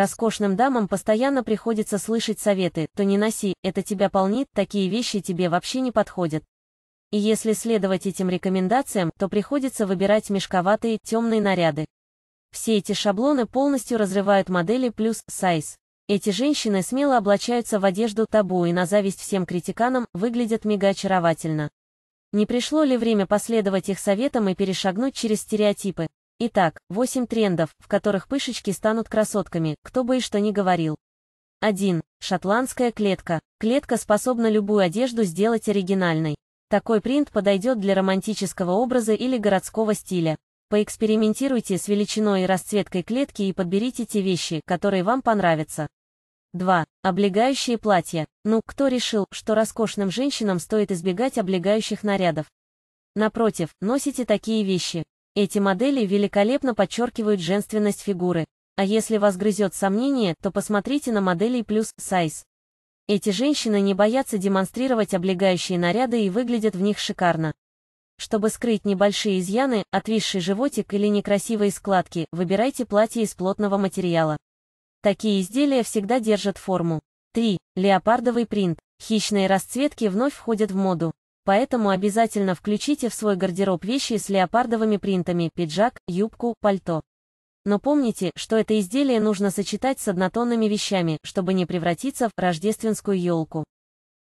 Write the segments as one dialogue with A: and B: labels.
A: Роскошным дамам постоянно приходится слышать советы «то не носи, это тебя полнит, такие вещи тебе вообще не подходят». И если следовать этим рекомендациям, то приходится выбирать мешковатые, темные наряды. Все эти шаблоны полностью разрывают модели плюс сайз. Эти женщины смело облачаются в одежду табу и на зависть всем критиканам выглядят мега очаровательно. Не пришло ли время последовать их советам и перешагнуть через стереотипы? Итак, 8 трендов, в которых пышечки станут красотками, кто бы и что ни говорил. 1. Шотландская клетка. Клетка способна любую одежду сделать оригинальной. Такой принт подойдет для романтического образа или городского стиля. Поэкспериментируйте с величиной и расцветкой клетки и подберите те вещи, которые вам понравятся. 2. Облегающие платья. Ну, кто решил, что роскошным женщинам стоит избегать облегающих нарядов? Напротив, носите такие вещи, эти модели великолепно подчеркивают женственность фигуры. А если вас грызет сомнение, то посмотрите на моделей плюс сайз. Эти женщины не боятся демонстрировать облегающие наряды и выглядят в них шикарно. Чтобы скрыть небольшие изъяны, отвисший животик или некрасивые складки, выбирайте платье из плотного материала. Такие изделия всегда держат форму. 3. Леопардовый принт. Хищные расцветки вновь входят в моду. Поэтому обязательно включите в свой гардероб вещи с леопардовыми принтами, пиджак, юбку, пальто. Но помните, что это изделие нужно сочетать с однотонными вещами, чтобы не превратиться в рождественскую елку.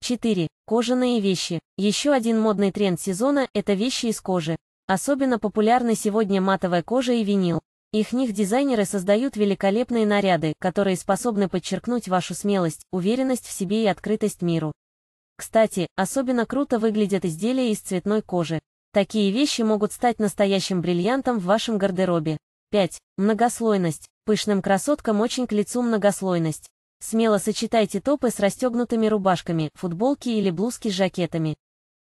A: 4. Кожаные вещи. Еще один модный тренд сезона – это вещи из кожи. Особенно популярны сегодня матовая кожа и винил. Их них дизайнеры создают великолепные наряды, которые способны подчеркнуть вашу смелость, уверенность в себе и открытость миру. Кстати, особенно круто выглядят изделия из цветной кожи. Такие вещи могут стать настоящим бриллиантом в вашем гардеробе. 5. Многослойность. Пышным красоткам очень к лицу многослойность. Смело сочетайте топы с расстегнутыми рубашками, футболки или блузки с жакетами.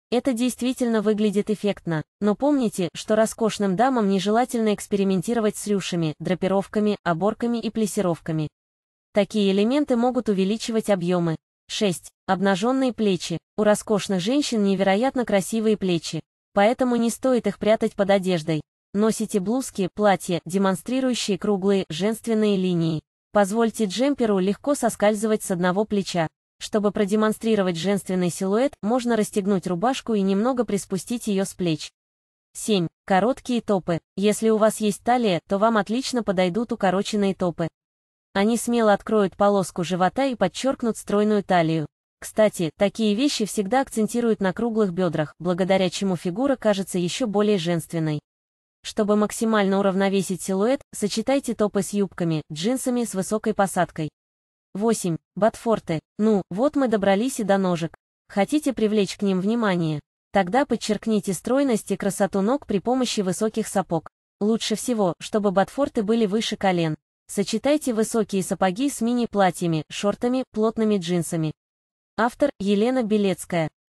A: Это действительно выглядит эффектно, но помните, что роскошным дамам нежелательно экспериментировать с рюшами, драпировками, оборками и плесировками. Такие элементы могут увеличивать объемы, 6. Обнаженные плечи. У роскошных женщин невероятно красивые плечи, поэтому не стоит их прятать под одеждой. Носите блузки, платья, демонстрирующие круглые, женственные линии. Позвольте джемперу легко соскальзывать с одного плеча. Чтобы продемонстрировать женственный силуэт, можно расстегнуть рубашку и немного приспустить ее с плеч. 7. Короткие топы. Если у вас есть талия, то вам отлично подойдут укороченные топы. Они смело откроют полоску живота и подчеркнут стройную талию. Кстати, такие вещи всегда акцентируют на круглых бедрах, благодаря чему фигура кажется еще более женственной. Чтобы максимально уравновесить силуэт, сочетайте топы с юбками, джинсами с высокой посадкой. 8. Ботфорты. Ну, вот мы добрались и до ножек. Хотите привлечь к ним внимание? Тогда подчеркните стройность и красоту ног при помощи высоких сапог. Лучше всего, чтобы ботфорты были выше колен. Сочетайте высокие сапоги с мини-платьями, шортами, плотными джинсами. Автор Елена Белецкая.